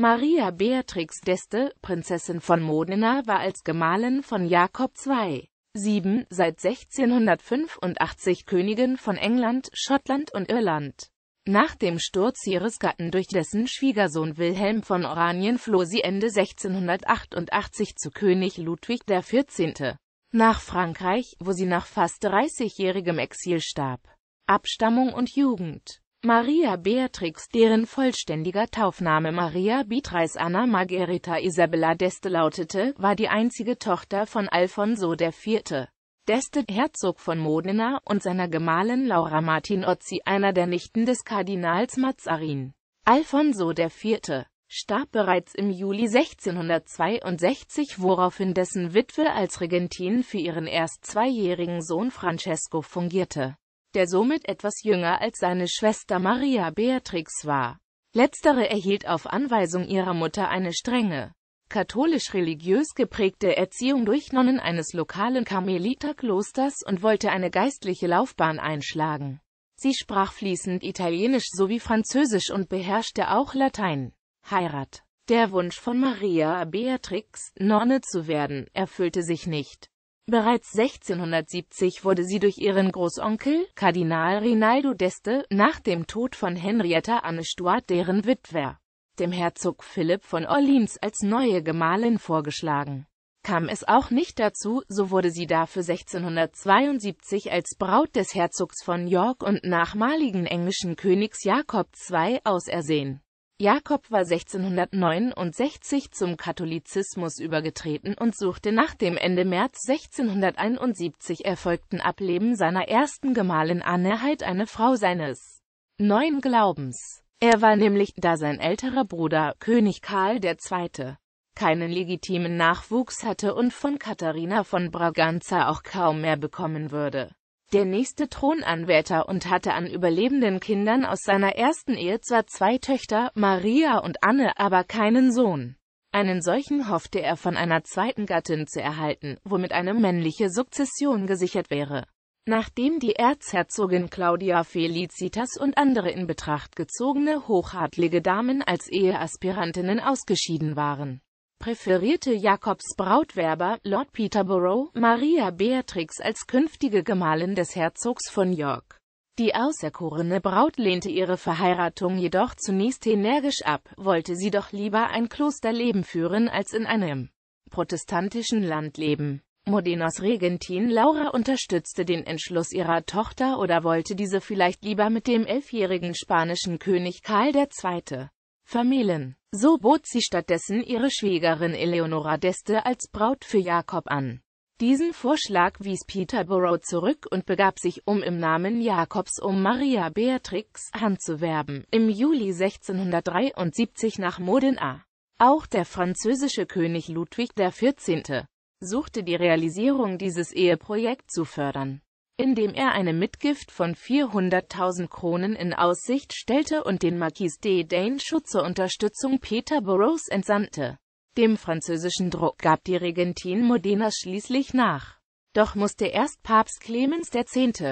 Maria Beatrix d'Este, Prinzessin von Modena, war als Gemahlin von Jakob II. 7 seit 1685 Königin von England, Schottland und Irland. Nach dem Sturz ihres Gatten durch dessen Schwiegersohn Wilhelm von Oranien floh sie Ende 1688 zu König Ludwig XIV. nach Frankreich, wo sie nach fast 30-jährigem Exil starb. Abstammung und Jugend Maria Beatrix, deren vollständiger Taufname Maria Beatrice Anna Margherita Isabella d'Este lautete, war die einzige Tochter von Alfonso IV. d'Este, Herzog von Modena, und seiner Gemahlin Laura Martin Martinozzi, einer der Nichten des Kardinals Mazarin. Alfonso IV. starb bereits im Juli 1662, woraufhin dessen Witwe als Regentin für ihren erst zweijährigen Sohn Francesco fungierte der somit etwas jünger als seine Schwester Maria Beatrix war. Letztere erhielt auf Anweisung ihrer Mutter eine strenge, katholisch-religiös geprägte Erziehung durch Nonnen eines lokalen Karmeliterklosters und wollte eine geistliche Laufbahn einschlagen. Sie sprach fließend Italienisch sowie Französisch und beherrschte auch Latein. Heirat. Der Wunsch von Maria Beatrix, Nonne zu werden, erfüllte sich nicht. Bereits 1670 wurde sie durch ihren Großonkel, Kardinal Rinaldo d'Este, nach dem Tod von Henrietta Anne Stuart deren Witwer, dem Herzog Philipp von Orleans als neue Gemahlin vorgeschlagen. Kam es auch nicht dazu, so wurde sie dafür 1672 als Braut des Herzogs von York und nachmaligen englischen Königs Jakob II ausersehen. Jakob war 1669 zum Katholizismus übergetreten und suchte nach dem Ende März 1671 erfolgten Ableben seiner ersten Gemahlin Anne Heid eine Frau seines neuen Glaubens. Er war nämlich, da sein älterer Bruder, König Karl II., keinen legitimen Nachwuchs hatte und von Katharina von Braganza auch kaum mehr bekommen würde der nächste Thronanwärter und hatte an überlebenden Kindern aus seiner ersten Ehe zwar zwei Töchter, Maria und Anne, aber keinen Sohn. Einen solchen hoffte er von einer zweiten Gattin zu erhalten, womit eine männliche Sukzession gesichert wäre. Nachdem die Erzherzogin Claudia Felicitas und andere in Betracht gezogene hochadlige Damen als Eheaspirantinnen ausgeschieden waren, präferierte Jakobs Brautwerber, Lord Peterborough, Maria Beatrix als künftige Gemahlin des Herzogs von York. Die auserkorene Braut lehnte ihre Verheiratung jedoch zunächst energisch ab, wollte sie doch lieber ein Klosterleben führen als in einem protestantischen Land leben. Modenas Regentin Laura unterstützte den Entschluss ihrer Tochter oder wollte diese vielleicht lieber mit dem elfjährigen spanischen König Karl II. vermählen. So bot sie stattdessen ihre Schwägerin Eleonora d'Este als Braut für Jakob an. Diesen Vorschlag wies Peterborough zurück und begab sich, um im Namen Jakobs um Maria Beatrix Hand zu werben, im Juli 1673 nach Modena. Auch der französische König Ludwig XIV. suchte die Realisierung dieses Eheprojekt zu fördern indem er eine Mitgift von 400.000 Kronen in Aussicht stellte und den Marquis de Dainchou zur Unterstützung Peter Burroughs entsandte. Dem französischen Druck gab die Regentin Modena schließlich nach. Doch musste erst Papst Clemens X.,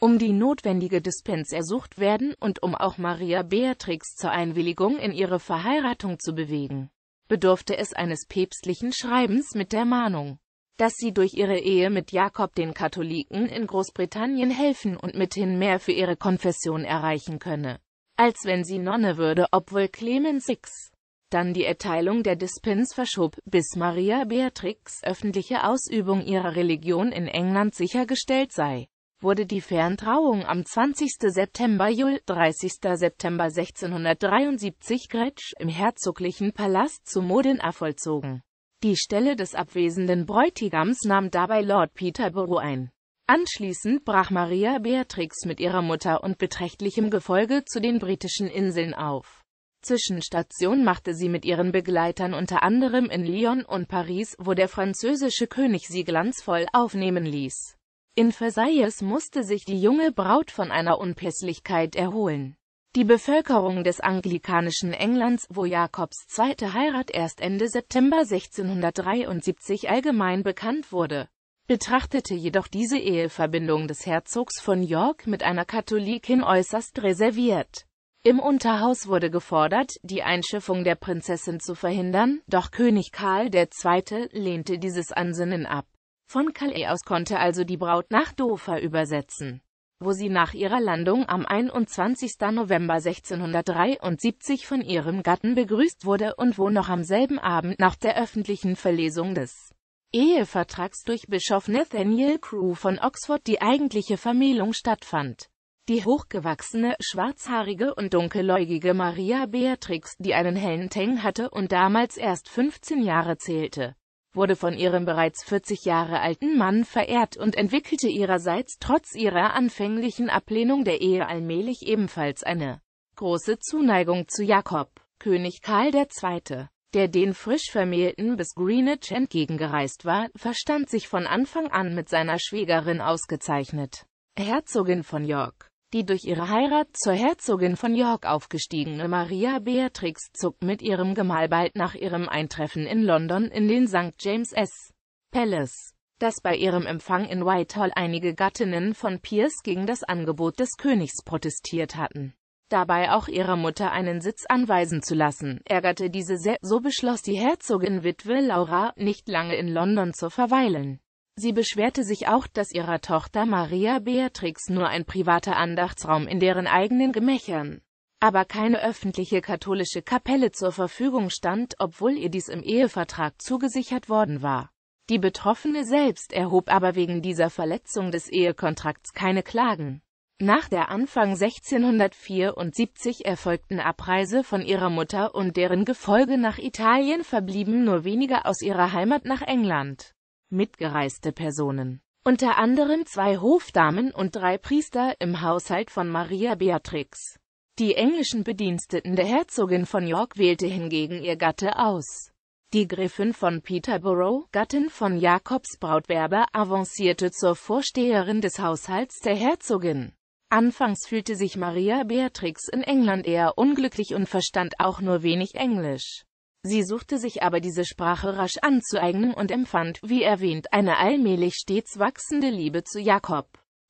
um die notwendige Dispens ersucht werden und um auch Maria Beatrix zur Einwilligung in ihre Verheiratung zu bewegen, bedurfte es eines päpstlichen Schreibens mit der Mahnung dass sie durch ihre Ehe mit Jakob den Katholiken in Großbritannien helfen und mithin mehr für ihre Konfession erreichen könne, als wenn sie Nonne würde, obwohl Clemens X. dann die Erteilung der Dispens verschob, bis Maria Beatrix öffentliche Ausübung ihrer Religion in England sichergestellt sei, wurde die Ferntrauung am 20. September Jul 30. September 1673 Gretsch im herzoglichen Palast zu Modena vollzogen. Die Stelle des abwesenden Bräutigams nahm dabei Lord Peterborough ein. Anschließend brach Maria Beatrix mit ihrer Mutter und beträchtlichem Gefolge zu den britischen Inseln auf. Zwischenstation machte sie mit ihren Begleitern unter anderem in Lyon und Paris, wo der französische König sie glanzvoll aufnehmen ließ. In Versailles musste sich die junge Braut von einer Unpässlichkeit erholen. Die Bevölkerung des anglikanischen Englands, wo Jakobs zweite Heirat erst Ende September 1673 allgemein bekannt wurde, betrachtete jedoch diese Eheverbindung des Herzogs von York mit einer Katholikin äußerst reserviert. Im Unterhaus wurde gefordert, die Einschiffung der Prinzessin zu verhindern, doch König Karl II. lehnte dieses Ansinnen ab. Von Calais aus konnte also die Braut nach Dover übersetzen wo sie nach ihrer Landung am 21. November 1673 von ihrem Gatten begrüßt wurde und wo noch am selben Abend nach der öffentlichen Verlesung des Ehevertrags durch Bischof Nathaniel Crewe von Oxford die eigentliche Vermählung stattfand. Die hochgewachsene, schwarzhaarige und dunkeläugige Maria Beatrix, die einen hellen Teng hatte und damals erst 15 Jahre zählte, wurde von ihrem bereits 40 Jahre alten Mann verehrt und entwickelte ihrerseits trotz ihrer anfänglichen Ablehnung der Ehe allmählich ebenfalls eine große Zuneigung zu Jakob, König Karl II., der den frisch Vermählten bis Greenwich entgegengereist war, verstand sich von Anfang an mit seiner Schwägerin ausgezeichnet, Herzogin von York. Die durch ihre Heirat zur Herzogin von York aufgestiegene Maria Beatrix zog mit ihrem Gemahl bald nach ihrem Eintreffen in London in den St. James's Palace, dass bei ihrem Empfang in Whitehall einige Gattinnen von Pierce gegen das Angebot des Königs protestiert hatten. Dabei auch ihrer Mutter einen Sitz anweisen zu lassen, ärgerte diese sehr, so beschloss die Herzogin-Witwe Laura, nicht lange in London zu verweilen. Sie beschwerte sich auch, dass ihrer Tochter Maria Beatrix nur ein privater Andachtsraum in deren eigenen Gemächern, aber keine öffentliche katholische Kapelle zur Verfügung stand, obwohl ihr dies im Ehevertrag zugesichert worden war. Die Betroffene selbst erhob aber wegen dieser Verletzung des Ehekontrakts keine Klagen. Nach der Anfang 1674 erfolgten Abreise von ihrer Mutter und deren Gefolge nach Italien verblieben nur wenige aus ihrer Heimat nach England mitgereiste Personen. Unter anderem zwei Hofdamen und drei Priester im Haushalt von Maria Beatrix. Die englischen Bediensteten der Herzogin von York wählte hingegen ihr Gatte aus. Die Gräfin von Peterborough, Gattin von Jakobs Brautwerber, avancierte zur Vorsteherin des Haushalts der Herzogin. Anfangs fühlte sich Maria Beatrix in England eher unglücklich und verstand auch nur wenig Englisch. Sie suchte sich aber diese Sprache rasch anzueignen und empfand, wie erwähnt, eine allmählich stets wachsende Liebe zu Jakob,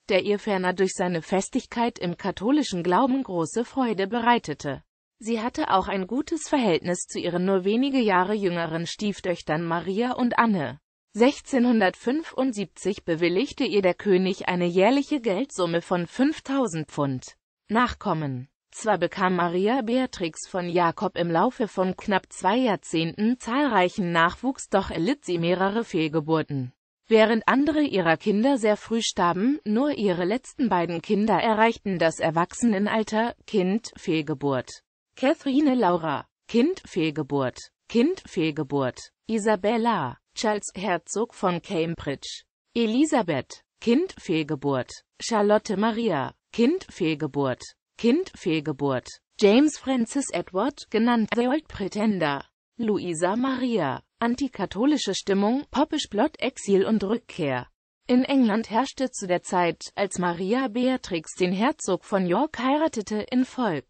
der ihr ferner durch seine Festigkeit im katholischen Glauben große Freude bereitete. Sie hatte auch ein gutes Verhältnis zu ihren nur wenige Jahre jüngeren Stieftöchtern Maria und Anne. 1675 bewilligte ihr der König eine jährliche Geldsumme von 5000 Pfund. Nachkommen zwar bekam Maria Beatrix von Jakob im Laufe von knapp zwei Jahrzehnten zahlreichen Nachwuchs, doch erlitt sie mehrere Fehlgeburten. Während andere ihrer Kinder sehr früh starben, nur ihre letzten beiden Kinder erreichten das Erwachsenenalter, Kind, Fehlgeburt. Catherine Laura, Kind, Fehlgeburt, Kind, Fehlgeburt, Isabella, Charles Herzog von Cambridge, Elisabeth, Kind, Fehlgeburt, Charlotte Maria, Kind, Fehlgeburt, Kind, Fehlgeburt. James Francis Edward, genannt The Old Pretender. Luisa Maria. Antikatholische Stimmung, poppisch Plot, Exil und Rückkehr. In England herrschte zu der Zeit, als Maria Beatrix den Herzog von York heiratete, in Volk,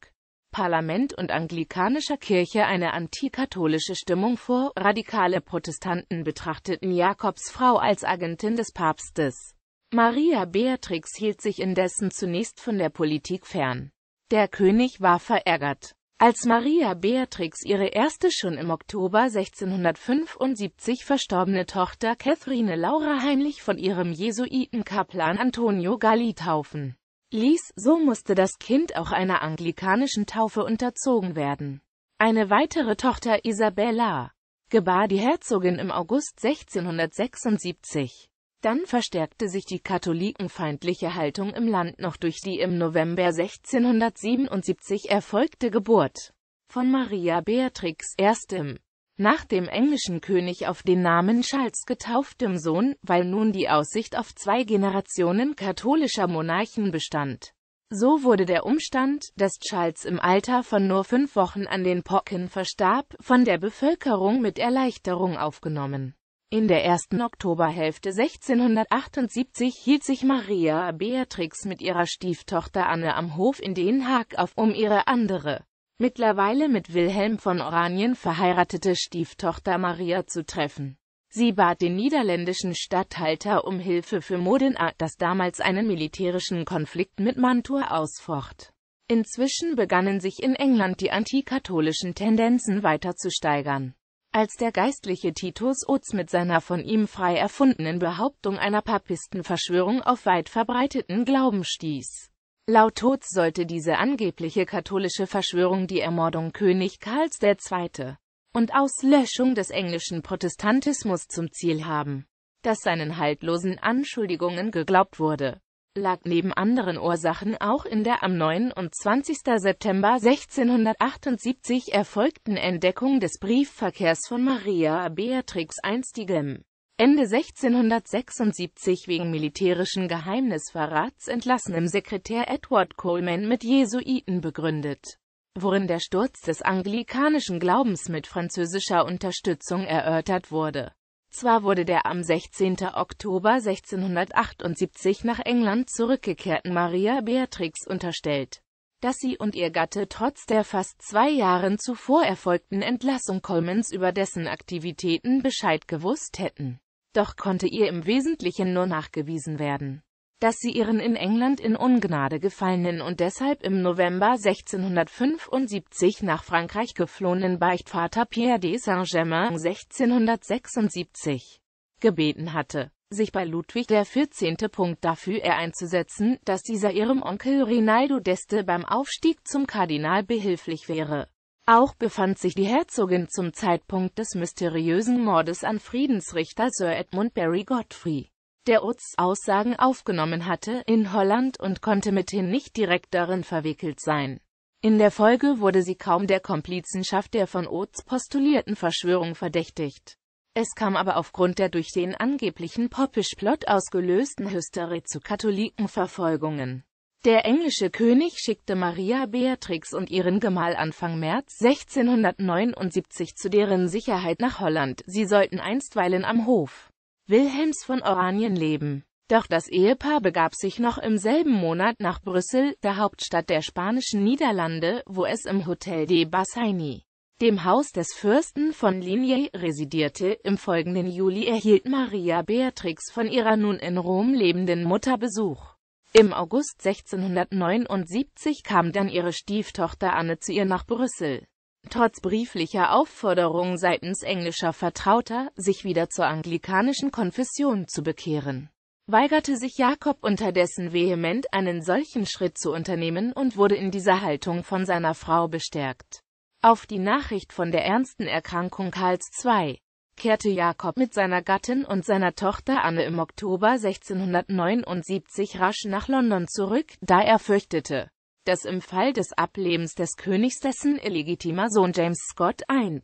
Parlament und anglikanischer Kirche eine antikatholische Stimmung vor. Radikale Protestanten betrachteten Jakobs Frau als Agentin des Papstes. Maria Beatrix hielt sich indessen zunächst von der Politik fern. Der König war verärgert. Als Maria Beatrix ihre erste schon im Oktober 1675 verstorbene Tochter Catherine Laura heimlich von ihrem Jesuitenkaplan Antonio Galli taufen ließ, so musste das Kind auch einer anglikanischen Taufe unterzogen werden. Eine weitere Tochter Isabella gebar die Herzogin im August 1676. Dann verstärkte sich die katholikenfeindliche Haltung im Land noch durch die im November 1677 erfolgte Geburt von Maria Beatrix I., nach dem englischen König auf den Namen Charles getauftem Sohn, weil nun die Aussicht auf zwei Generationen katholischer Monarchen bestand. So wurde der Umstand, dass Charles im Alter von nur fünf Wochen an den Pocken verstarb, von der Bevölkerung mit Erleichterung aufgenommen. In der ersten Oktoberhälfte 1678 hielt sich Maria Beatrix mit ihrer Stieftochter Anne am Hof in Den Haag auf, um ihre andere, mittlerweile mit Wilhelm von Oranien verheiratete Stieftochter Maria zu treffen. Sie bat den niederländischen Statthalter um Hilfe für Modena, das damals einen militärischen Konflikt mit Mantua ausfocht. Inzwischen begannen sich in England die antikatholischen Tendenzen weiter zu steigern. Als der geistliche Titus Oz mit seiner von ihm frei erfundenen Behauptung einer Papistenverschwörung auf weit verbreiteten Glauben stieß. Laut Totz sollte diese angebliche katholische Verschwörung die Ermordung König Karls II. und Auslöschung des englischen Protestantismus zum Ziel haben, das seinen haltlosen Anschuldigungen geglaubt wurde lag neben anderen Ursachen auch in der am 29. September 1678 erfolgten Entdeckung des Briefverkehrs von Maria Beatrix einstigem Ende 1676 wegen militärischen Geheimnisverrats entlassenem Sekretär Edward Coleman mit Jesuiten begründet, worin der Sturz des anglikanischen Glaubens mit französischer Unterstützung erörtert wurde zwar wurde der am 16. Oktober 1678 nach England zurückgekehrten Maria Beatrix unterstellt, dass sie und ihr Gatte trotz der fast zwei Jahren zuvor erfolgten Entlassung Colmans über dessen Aktivitäten Bescheid gewusst hätten. Doch konnte ihr im Wesentlichen nur nachgewiesen werden, dass sie ihren in England in Ungnade gefallenen und deshalb im November 1675 nach Frankreich geflohenen Beichtvater Pierre de Saint-Germain 1676 gebeten hatte, sich bei Ludwig XIV. Punkt dafür einzusetzen, dass dieser ihrem Onkel Rinaldo d'Este beim Aufstieg zum Kardinal behilflich wäre. Auch befand sich die Herzogin zum Zeitpunkt des mysteriösen Mordes an Friedensrichter Sir Edmund Barry Godfrey der Utz Aussagen aufgenommen hatte, in Holland und konnte mithin nicht direkt darin verwickelt sein. In der Folge wurde sie kaum der Komplizenschaft der von Oates postulierten Verschwörung verdächtigt. Es kam aber aufgrund der durch den angeblichen Popish-Plot ausgelösten Hysterie zu Katholikenverfolgungen. Der englische König schickte Maria Beatrix und ihren Gemahl Anfang März 1679 zu deren Sicherheit nach Holland, sie sollten einstweilen am Hof Wilhelms von Oranien leben. Doch das Ehepaar begab sich noch im selben Monat nach Brüssel, der Hauptstadt der spanischen Niederlande, wo es im Hotel de Bassigny, dem Haus des Fürsten von Ligny, residierte. Im folgenden Juli erhielt Maria Beatrix von ihrer nun in Rom lebenden Mutter Besuch. Im August 1679 kam dann ihre Stieftochter Anne zu ihr nach Brüssel. Trotz brieflicher Aufforderungen seitens englischer Vertrauter, sich wieder zur anglikanischen Konfession zu bekehren, weigerte sich Jakob unterdessen vehement einen solchen Schritt zu unternehmen und wurde in dieser Haltung von seiner Frau bestärkt. Auf die Nachricht von der ernsten Erkrankung Karls II kehrte Jakob mit seiner Gattin und seiner Tochter Anne im Oktober 1679 rasch nach London zurück, da er fürchtete, dass im Fall des Ablebens des Königs dessen illegitimer Sohn James Scott I.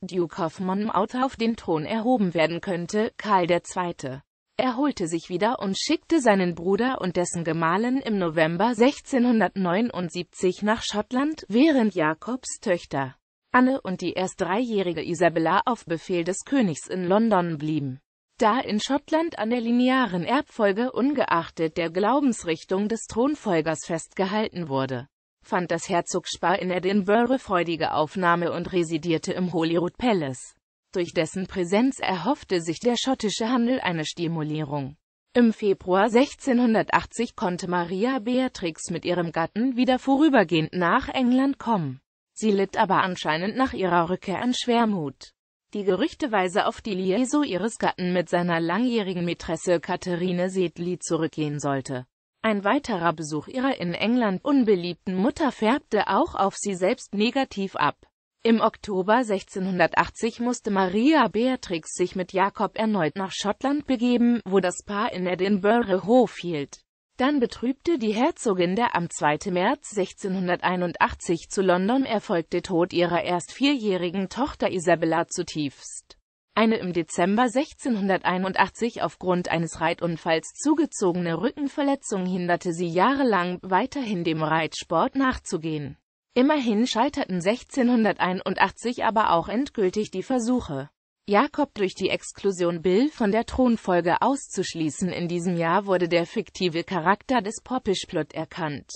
Duke of Monmouth auf den Thron erhoben werden könnte, Karl II. erholte sich wieder und schickte seinen Bruder und dessen Gemahlin im November 1679 nach Schottland, während Jakobs Töchter Anne und die erst dreijährige Isabella auf Befehl des Königs in London blieben da in Schottland an der linearen Erbfolge ungeachtet der Glaubensrichtung des Thronfolgers festgehalten wurde fand das Herzog in Edinburgh freudige Aufnahme und residierte im Holyrood Palace. Durch dessen Präsenz erhoffte sich der schottische Handel eine Stimulierung. Im Februar 1680 konnte Maria Beatrix mit ihrem Gatten wieder vorübergehend nach England kommen. Sie litt aber anscheinend nach ihrer Rückkehr an Schwermut die gerüchteweise auf die Liaison ihres Gatten mit seiner langjährigen Mätresse Katharine Sedli zurückgehen sollte. Ein weiterer Besuch ihrer in England unbeliebten Mutter färbte auch auf sie selbst negativ ab. Im Oktober 1680 musste Maria Beatrix sich mit Jakob erneut nach Schottland begeben, wo das Paar in Edinburgh Hof hielt. Dann betrübte die Herzogin der am 2. März 1681 zu London erfolgte Tod ihrer erst vierjährigen Tochter Isabella zutiefst. Eine im Dezember 1681 aufgrund eines Reitunfalls zugezogene Rückenverletzung hinderte sie jahrelang, weiterhin dem Reitsport nachzugehen. Immerhin scheiterten 1681 aber auch endgültig die Versuche. Jakob durch die Exklusion Bill von der Thronfolge auszuschließen. In diesem Jahr wurde der fiktive Charakter des Poppischplot erkannt.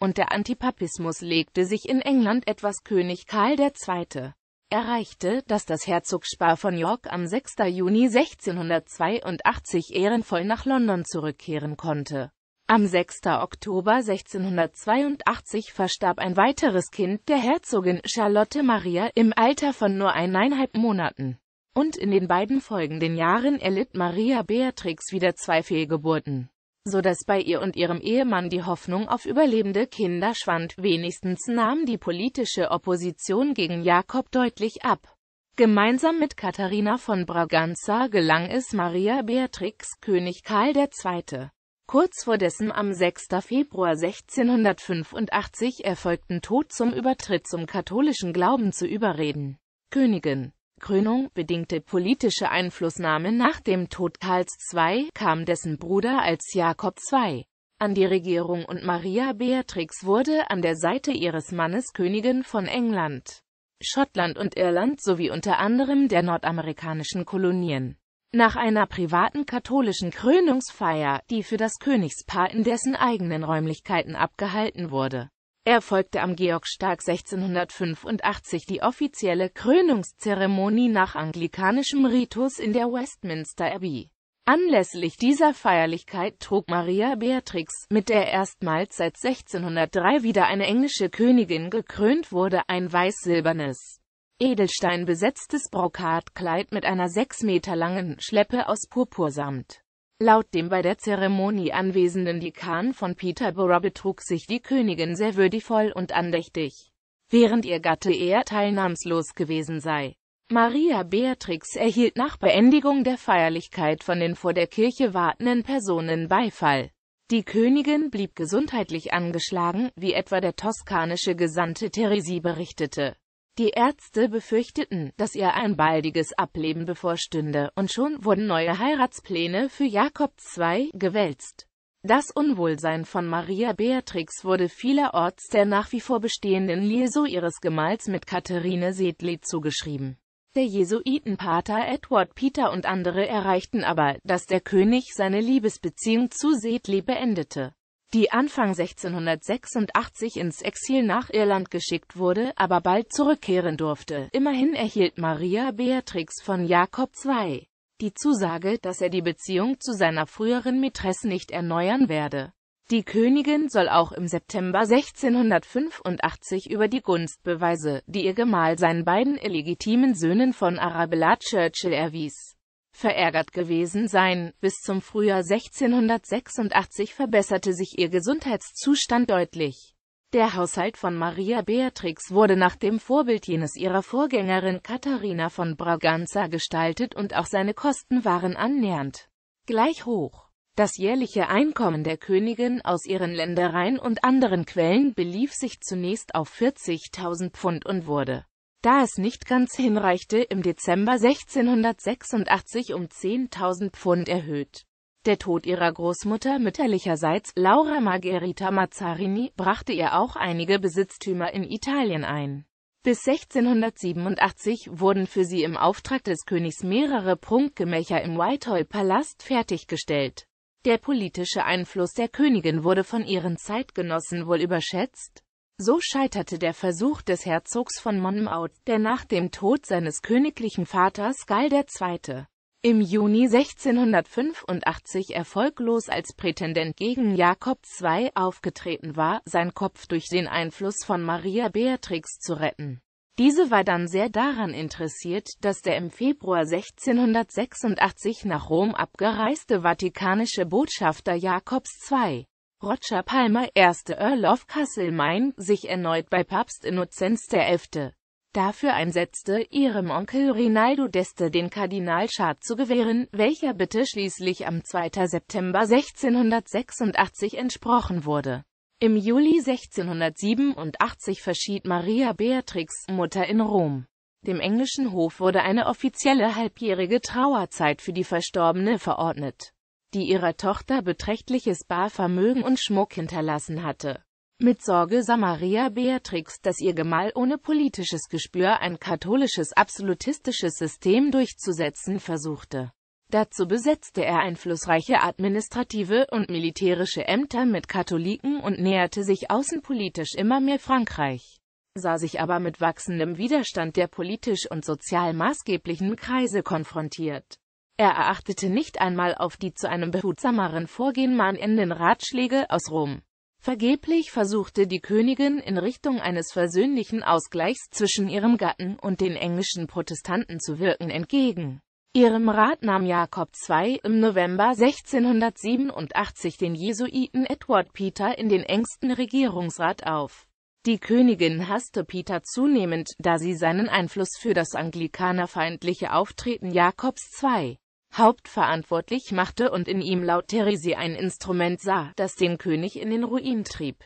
Und der Antipapismus legte sich in England etwas König Karl II. erreichte, dass das Herzog von York am 6. Juni 1682 ehrenvoll nach London zurückkehren konnte. Am 6. Oktober 1682 verstarb ein weiteres Kind der Herzogin Charlotte Maria im Alter von nur eineinhalb Monaten und in den beiden folgenden Jahren erlitt Maria Beatrix wieder zwei Fehlgeburten, so dass bei ihr und ihrem Ehemann die Hoffnung auf überlebende Kinder schwand, wenigstens nahm die politische Opposition gegen Jakob deutlich ab. Gemeinsam mit Katharina von Braganza gelang es Maria Beatrix König Karl II. Kurz vor dessen am 6. Februar 1685 erfolgten Tod zum Übertritt zum katholischen Glauben zu überreden. Königin Krönung bedingte politische Einflussnahme Nach dem Tod Karls II. kam dessen Bruder als Jakob II. an die Regierung und Maria Beatrix wurde an der Seite ihres Mannes Königin von England, Schottland und Irland sowie unter anderem der nordamerikanischen Kolonien. Nach einer privaten katholischen Krönungsfeier, die für das Königspaar in dessen eigenen Räumlichkeiten abgehalten wurde erfolgte am Georgstag 1685 die offizielle Krönungszeremonie nach anglikanischem Ritus in der Westminster Abbey. Anlässlich dieser Feierlichkeit trug Maria Beatrix, mit der erstmals seit 1603 wieder eine englische Königin gekrönt wurde, ein weiß-silbernes, edelsteinbesetztes Brokatkleid mit einer sechs Meter langen Schleppe aus Purpursamt. Laut dem bei der Zeremonie anwesenden Dekan von Peterborough betrug sich die Königin sehr würdevoll und andächtig, während ihr Gatte eher teilnahmslos gewesen sei. Maria Beatrix erhielt nach Beendigung der Feierlichkeit von den vor der Kirche wartenden Personen Beifall. Die Königin blieb gesundheitlich angeschlagen, wie etwa der toskanische Gesandte Teresi berichtete. Die Ärzte befürchteten, dass ihr ein baldiges Ableben bevorstünde, und schon wurden neue Heiratspläne für Jakob II. gewälzt. Das Unwohlsein von Maria Beatrix wurde vielerorts der nach wie vor bestehenden Lieso ihres Gemahls mit Katharine Sedley zugeschrieben. Der Jesuitenpater Edward Peter und andere erreichten aber, dass der König seine Liebesbeziehung zu Sedley beendete die Anfang 1686 ins Exil nach Irland geschickt wurde, aber bald zurückkehren durfte. Immerhin erhielt Maria Beatrix von Jakob II. die Zusage, dass er die Beziehung zu seiner früheren Mätresse nicht erneuern werde. Die Königin soll auch im September 1685 über die Gunstbeweise, die ihr Gemahl seinen beiden illegitimen Söhnen von Arabella Churchill erwies, verärgert gewesen sein. Bis zum Frühjahr 1686 verbesserte sich ihr Gesundheitszustand deutlich. Der Haushalt von Maria Beatrix wurde nach dem Vorbild jenes ihrer Vorgängerin Katharina von Braganza gestaltet und auch seine Kosten waren annähernd gleich hoch. Das jährliche Einkommen der Königin aus ihren Ländereien und anderen Quellen belief sich zunächst auf 40.000 Pfund und wurde da es nicht ganz hinreichte, im Dezember 1686 um 10.000 Pfund erhöht. Der Tod ihrer Großmutter mütterlicherseits, Laura Margherita Mazzarini, brachte ihr auch einige Besitztümer in Italien ein. Bis 1687 wurden für sie im Auftrag des Königs mehrere Prunkgemächer im Whitehall-Palast fertiggestellt. Der politische Einfluss der Königin wurde von ihren Zeitgenossen wohl überschätzt, so scheiterte der Versuch des Herzogs von Monmouth, der nach dem Tod seines königlichen Vaters Gall II. im Juni 1685 erfolglos als Prätendent gegen Jakob II aufgetreten war, sein Kopf durch den Einfluss von Maria Beatrix zu retten. Diese war dann sehr daran interessiert, dass der im Februar 1686 nach Rom abgereiste vatikanische Botschafter Jakobs II. Roger Palmer, erster Earl of Castle Main, sich erneut bei Papst Innozenz XI. dafür einsetzte, ihrem Onkel Rinaldo d'Este den Kardinalschad zu gewähren, welcher Bitte schließlich am 2. September 1686 entsprochen wurde. Im Juli 1687 verschied Maria Beatrix, Mutter in Rom. Dem englischen Hof wurde eine offizielle halbjährige Trauerzeit für die Verstorbene verordnet die ihrer Tochter beträchtliches Barvermögen und Schmuck hinterlassen hatte. Mit Sorge sah Maria Beatrix, dass ihr Gemahl ohne politisches Gespür ein katholisches absolutistisches System durchzusetzen versuchte. Dazu besetzte er einflussreiche administrative und militärische Ämter mit Katholiken und näherte sich außenpolitisch immer mehr Frankreich, sah sich aber mit wachsendem Widerstand der politisch und sozial maßgeblichen Kreise konfrontiert. Er erachtete nicht einmal auf die zu einem behutsameren Vorgehen mahnenden Ratschläge aus Rom. Vergeblich versuchte die Königin in Richtung eines versöhnlichen Ausgleichs zwischen ihrem Gatten und den englischen Protestanten zu wirken entgegen. Ihrem Rat nahm Jakob II. im November 1687 den Jesuiten Edward Peter in den engsten Regierungsrat auf. Die Königin hasste Peter zunehmend, da sie seinen Einfluss für das anglikanerfeindliche Auftreten Jakobs II hauptverantwortlich machte und in ihm laut Teresi ein Instrument sah, das den König in den Ruin trieb.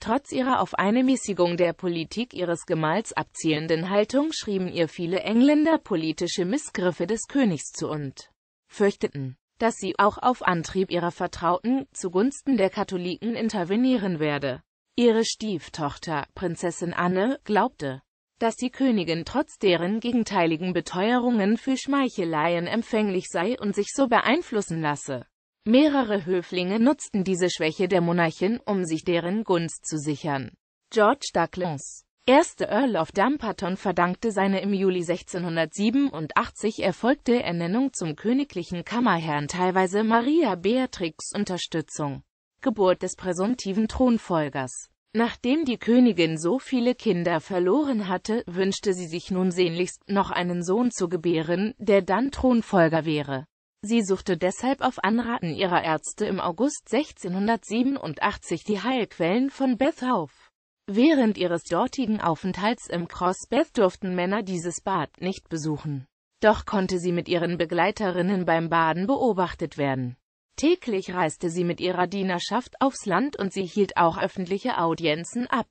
Trotz ihrer auf eine Mäßigung der Politik ihres Gemahls abzielenden Haltung schrieben ihr viele Engländer politische Missgriffe des Königs zu und fürchteten, dass sie auch auf Antrieb ihrer Vertrauten zugunsten der Katholiken intervenieren werde. Ihre Stieftochter, Prinzessin Anne, glaubte, dass die Königin trotz deren gegenteiligen Beteuerungen für Schmeicheleien empfänglich sei und sich so beeinflussen lasse. Mehrere Höflinge nutzten diese Schwäche der Monarchin, um sich deren Gunst zu sichern. George Douglas, erster Earl of Dumbarton verdankte seine im Juli 1687 erfolgte Ernennung zum königlichen Kammerherrn teilweise Maria Beatrix Unterstützung, Geburt des präsumtiven Thronfolgers. Nachdem die Königin so viele Kinder verloren hatte, wünschte sie sich nun sehnlichst, noch einen Sohn zu gebären, der dann Thronfolger wäre. Sie suchte deshalb auf Anraten ihrer Ärzte im August 1687 die Heilquellen von Beth auf. Während ihres dortigen Aufenthalts im Cross Beth durften Männer dieses Bad nicht besuchen. Doch konnte sie mit ihren Begleiterinnen beim Baden beobachtet werden. Täglich reiste sie mit ihrer Dienerschaft aufs Land und sie hielt auch öffentliche Audienzen ab.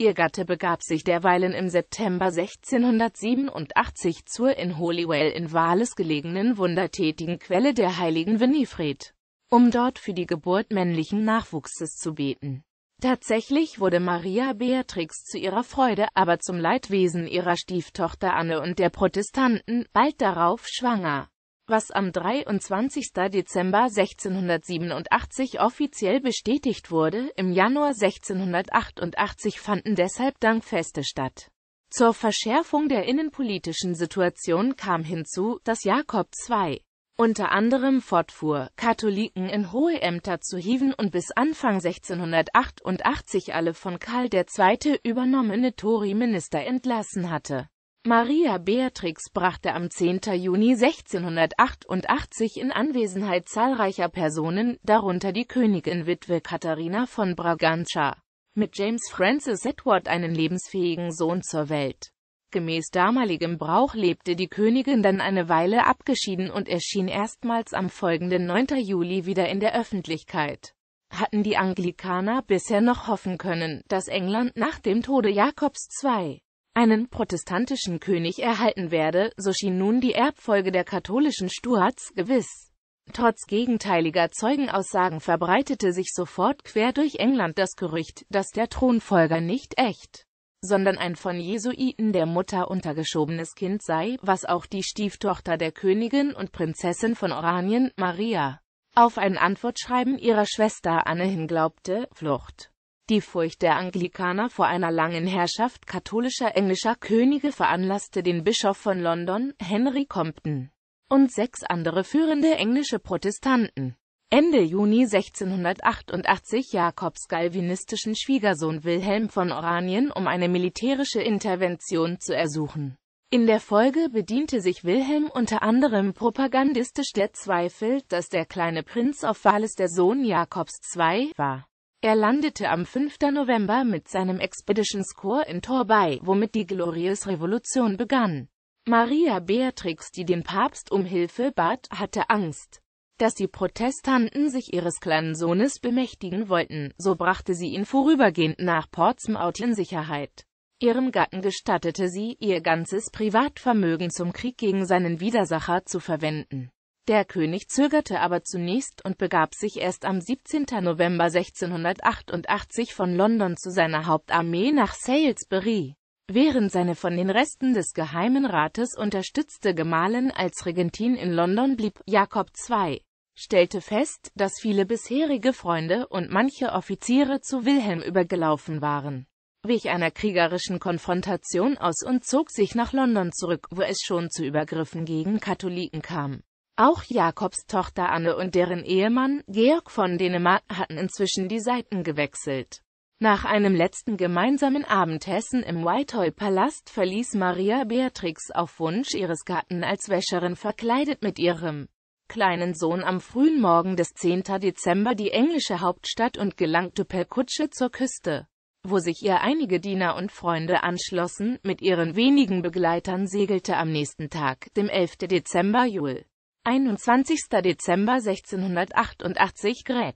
Ihr Gatte begab sich derweilen im September 1687 zur in Holywell in Wales gelegenen wundertätigen Quelle der heiligen Winifred, um dort für die Geburt männlichen Nachwuchses zu beten. Tatsächlich wurde Maria Beatrix zu ihrer Freude, aber zum Leidwesen ihrer Stieftochter Anne und der Protestanten, bald darauf schwanger was am 23. Dezember 1687 offiziell bestätigt wurde. Im Januar 1688 fanden deshalb Dankfeste statt. Zur Verschärfung der innenpolitischen Situation kam hinzu, dass Jakob II. unter anderem fortfuhr, Katholiken in hohe Ämter zu hieven und bis Anfang 1688 alle von Karl II. übernommene Tory-Minister entlassen hatte. Maria Beatrix brachte am 10. Juni 1688 in Anwesenheit zahlreicher Personen, darunter die Königin Witwe Katharina von Braganza, mit James Francis Edward einen lebensfähigen Sohn zur Welt. Gemäß damaligem Brauch lebte die Königin dann eine Weile abgeschieden und erschien erstmals am folgenden 9. Juli wieder in der Öffentlichkeit hatten die Anglikaner bisher noch hoffen können, dass England nach dem Tode Jakobs II einen protestantischen König erhalten werde, so schien nun die Erbfolge der katholischen Stuarts gewiss. Trotz gegenteiliger Zeugenaussagen verbreitete sich sofort quer durch England das Gerücht, dass der Thronfolger nicht echt, sondern ein von Jesuiten der Mutter untergeschobenes Kind sei, was auch die Stieftochter der Königin und Prinzessin von Oranien, Maria, auf ein Antwortschreiben ihrer Schwester Anne hin glaubte, Flucht. Die Furcht der Anglikaner vor einer langen Herrschaft katholischer englischer Könige veranlasste den Bischof von London, Henry Compton, und sechs andere führende englische Protestanten, Ende Juni 1688 Jakobs galvinistischen Schwiegersohn Wilhelm von Oranien um eine militärische Intervention zu ersuchen. In der Folge bediente sich Wilhelm unter anderem propagandistisch der Zweifel, dass der kleine Prinz auf Wales der Sohn Jakobs II war. Er landete am 5. November mit seinem Expedition Corps in Torbay, womit die Glorious Revolution begann. Maria Beatrix, die den Papst um Hilfe bat, hatte Angst, dass die Protestanten sich ihres kleinen Sohnes bemächtigen wollten, so brachte sie ihn vorübergehend nach Portsmouth in Sicherheit. Ihrem Gatten gestattete sie, ihr ganzes Privatvermögen zum Krieg gegen seinen Widersacher zu verwenden. Der König zögerte aber zunächst und begab sich erst am 17. November 1688 von London zu seiner Hauptarmee nach Salisbury. Während seine von den Resten des Geheimen Rates unterstützte Gemahlin als Regentin in London blieb, Jakob II. stellte fest, dass viele bisherige Freunde und manche Offiziere zu Wilhelm übergelaufen waren, wich einer kriegerischen Konfrontation aus und zog sich nach London zurück, wo es schon zu Übergriffen gegen Katholiken kam. Auch Jakobs Tochter Anne und deren Ehemann, Georg von Dänemark, hatten inzwischen die Seiten gewechselt. Nach einem letzten gemeinsamen Abendessen im Whitehall-Palast verließ Maria Beatrix auf Wunsch ihres Gatten als Wäscherin verkleidet mit ihrem kleinen Sohn am frühen Morgen des 10. Dezember die englische Hauptstadt und gelangte per Kutsche zur Küste, wo sich ihr einige Diener und Freunde anschlossen, mit ihren wenigen Begleitern segelte am nächsten Tag, dem 11. Dezember Jul. 21. Dezember 1688 Greg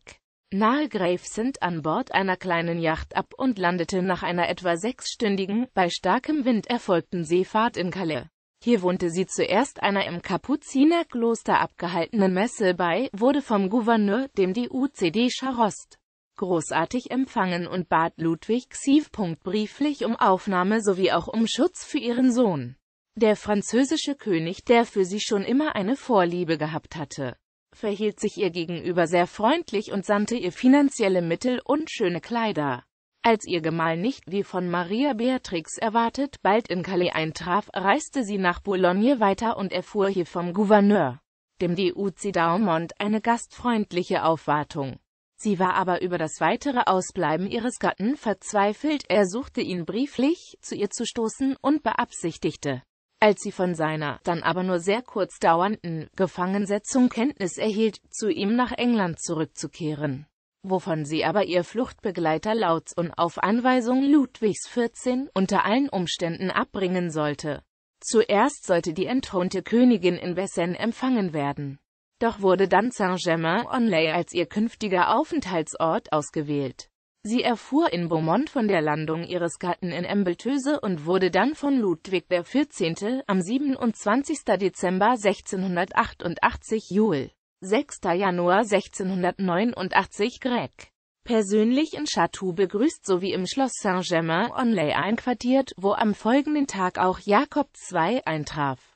nahe Gravesend an Bord einer kleinen Yacht ab und landete nach einer etwa sechsstündigen, bei starkem Wind erfolgten Seefahrt in Calais. Hier wohnte sie zuerst einer im Kapuzinerkloster abgehaltenen Messe bei, wurde vom Gouverneur, dem die UCD Charost, großartig empfangen und bat Ludwig Xiv. brieflich um Aufnahme sowie auch um Schutz für ihren Sohn. Der französische König, der für sie schon immer eine Vorliebe gehabt hatte, verhielt sich ihr gegenüber sehr freundlich und sandte ihr finanzielle Mittel und schöne Kleider. Als ihr Gemahl nicht, wie von Maria Beatrix erwartet, bald in Calais eintraf, reiste sie nach Boulogne weiter und erfuhr hier vom Gouverneur, dem Duc d'Aumont, eine gastfreundliche Aufwartung. Sie war aber über das weitere Ausbleiben ihres Gatten verzweifelt, er suchte ihn brieflich, zu ihr zu stoßen und beabsichtigte, als sie von seiner, dann aber nur sehr kurz dauernden, Gefangensetzung Kenntnis erhielt, zu ihm nach England zurückzukehren wovon sie aber ihr Fluchtbegleiter Lautz und auf Anweisung Ludwigs XIV unter allen Umständen abbringen sollte. Zuerst sollte die entthronte Königin in Vessen empfangen werden. Doch wurde dann Saint-Germain-en-Laye als ihr künftiger Aufenthaltsort ausgewählt. Sie erfuhr in Beaumont von der Landung ihres Gatten in Embeltöse und wurde dann von Ludwig XIV. am 27. Dezember 1688 Jul. 6. Januar 1689 Greg. persönlich in Chatou begrüßt sowie im Schloss Saint-Germain-en-Laye einquartiert, wo am folgenden Tag auch Jakob II eintraf.